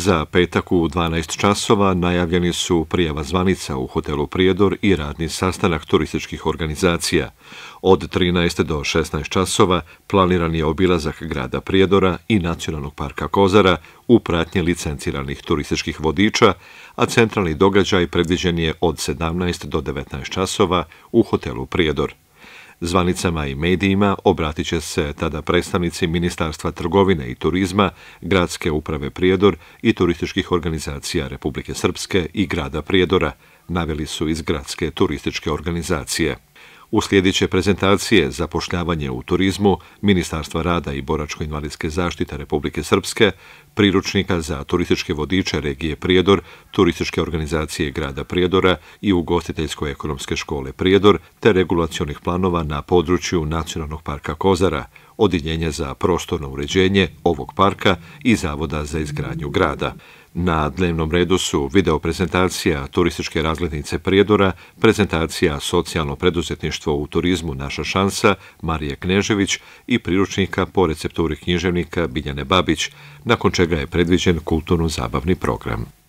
Za petak u 12 časova najavljeni su prijava zvanica u hotelu Prijedor i radni sastanak turističkih organizacija. Od 13 do 16 časova planiran je obilazak grada Prijedora i Nacionalnog parka Kozara u pratnje licenciranih turističkih vodiča, a centralni događaj predviđen je od 17 do 19 časova u hotelu Prijedor zvanicama i medijima obratit će se tada predstavnici Ministarstva trgovine i turizma, Gradske uprave Prijedor i turističkih organizacija Republike Srpske i Grada Prijedora, naveli su iz Gradske turističke organizacije. U sljedeće prezentacije zapošljavanje u turizmu Ministarstva rada i boračko-invalidske zaštite Republike Srpske, priručnika za turističke vodiče regije Prijedor, turističke organizacije grada Prijedora i ugostiteljsko-ekonomske škole Prijedor, te regulacijonih planova na području Nacionalnog parka Kozara, odinjenja za prostorno uređenje ovog parka i zavoda za izgradnju grada. Na dnevnom redu su video prezentacija turističke razglednice Prijedora, prezentacija socijalno preduzetništvo u turizmu Naša šansa Marije Knežević i priručnika po recepturi književnika Biljane Babić, nakon čega je predviđen kulturno-zabavni program.